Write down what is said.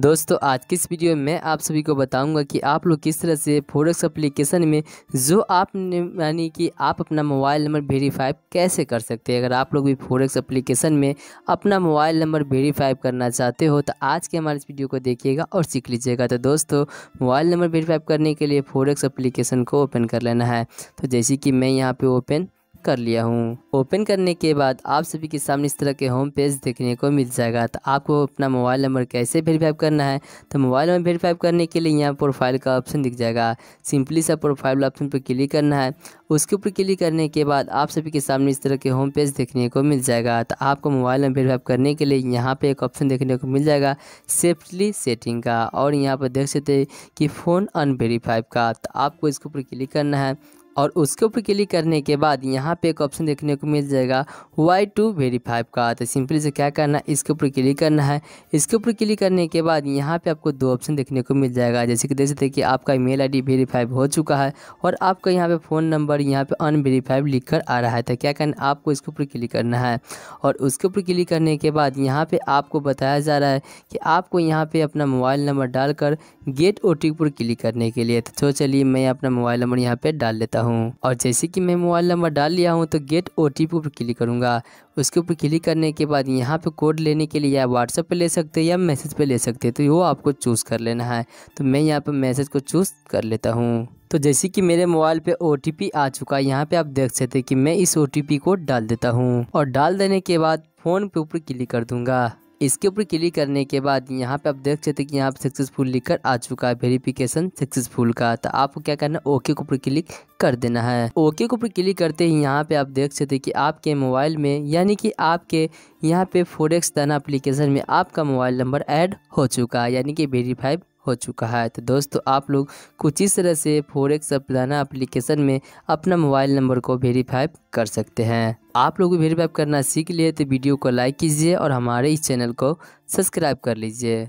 दोस्तों आज किस वीडियो में मैं आप सभी को बताऊंगा कि आप लोग किस तरह से फोरेक्स एप्लीकेशन में जो आपने यानी कि आप अपना मोबाइल नंबर वेरीफाई कैसे कर सकते हैं अगर आप लोग भी फोरेक्स एप्लीकेशन में अपना मोबाइल नंबर वेरीफाई करना चाहते हो तो आज के हमारे इस वीडियो को देखिएगा और सीख लीजिएगा तो दोस्तों मोबाइल नंबर वेरीफाई करने के लिए फोरेक्स अप्लीकेशन को ओपन कर लेना है तो जैसे कि मैं यहाँ पर ओपन कर लिया हूँ ओपन करने के बाद आप सभी के सामने इस तरह के होम पेज देखने को मिल जाएगा तो आपको अपना मोबाइल नंबर कैसे वेरीफाई करना है तो मोबाइल नंबर वेरीफाई करने के लिए यहाँ प्रोफाइल का ऑप्शन दिख जाएगा सिंपली सा प्रोफाइल ऑप्शन पर क्लिक करना है उसके ऊपर क्लिक करने के बाद आप सभी के सामने इस तरह के होम पेज देखने को मिल जाएगा तो आपको मोबाइल नंबर वेरीफाई करने के लिए यहाँ पर एक ऑप्शन देखने को मिल जाएगा सेफ्टली सेटिंग का और यहाँ पर देख सकते कि फ़ोन अनवेरीफाइड का तो आपको इसके ऊपर क्लिक करना है और उसके ऊपर क्लिक करने के बाद यहाँ पे एक ऑप्शन देखने को मिल जाएगा वाई टू वेरीफाइव का तो सिंपली से क्या करना है इसके ऊपर क्लिक करना है इसके ऊपर क्लिक करने के बाद यहाँ पे आपको दो ऑप्शन देखने को मिल जाएगा जैसे कि देख सकते कि आपका ईमेल आईडी वेरीफाइव हो चुका है और आपका यहाँ पर फ़ोन नंबर यहाँ पर अनवेरीफाइव लिख कर आ रहा है तो क्या करना आपको इसके ऊपर क्लिक करना है और उसके ऊपर क्लिक करने के बाद यहाँ पर आपको बताया जा रहा है कि आपको यहाँ पर अपना मोबाइल नंबर डालकर गेट ओ पर क्लिक करने के लिए तो चलिए मैं अपना मोबाइल नंबर यहाँ पर डाल लेता हूँ हूँ और जैसे कि मैं मोबाइल नंबर डाल लिया हूँ तो गेट ओ टी पर क्लिक करूँगा उसके ऊपर क्लिक करने के बाद यहाँ पे कोड लेने के लिए या व्हाट्सएप पे ले सकते हैं या मैसेज पे ले सकते हैं तो वो आपको चूज़ कर लेना है तो मैं यहाँ पर मैसेज को चूज़ कर लेता हूँ तो जैसे कि मेरे मोबाइल पे ओ आ चुका है यहाँ पे आप देख सकते हैं कि मैं इस ओ को डाल देता हूँ और डाल देने के बाद फ़ोन पे ऊपर क्लिक कर दूंगा इसके ऊपर क्लिक करने के बाद यहाँ पे आप देख सकते हैं कि यहाँ पे सक्सेसफुल लिखकर आ चुका है वेरिफिकेशन सक्सेसफुल का तो आपको क्या करना है ओके के ऊपर क्लिक कर देना है ओके के ऊपर क्लिक करते ही यहाँ पे आप देख सकते हैं कि आपके मोबाइल में यानी कि आपके यहाँ पे फोरेक्स दाना एप्लीकेशन में आपका मोबाइल नंबर ऐड हो चुका है यानी कि वेरीफाइव हो चुका है तो दोस्तों आप लोग कुछ इस तरह से फोरेक्स अपलाना एप्लीकेशन में अपना मोबाइल नंबर को वेरीफाई कर सकते हैं आप लोग भी वेरीफाई करना सीख लिए तो वीडियो को लाइक कीजिए और हमारे इस चैनल को सब्सक्राइब कर लीजिए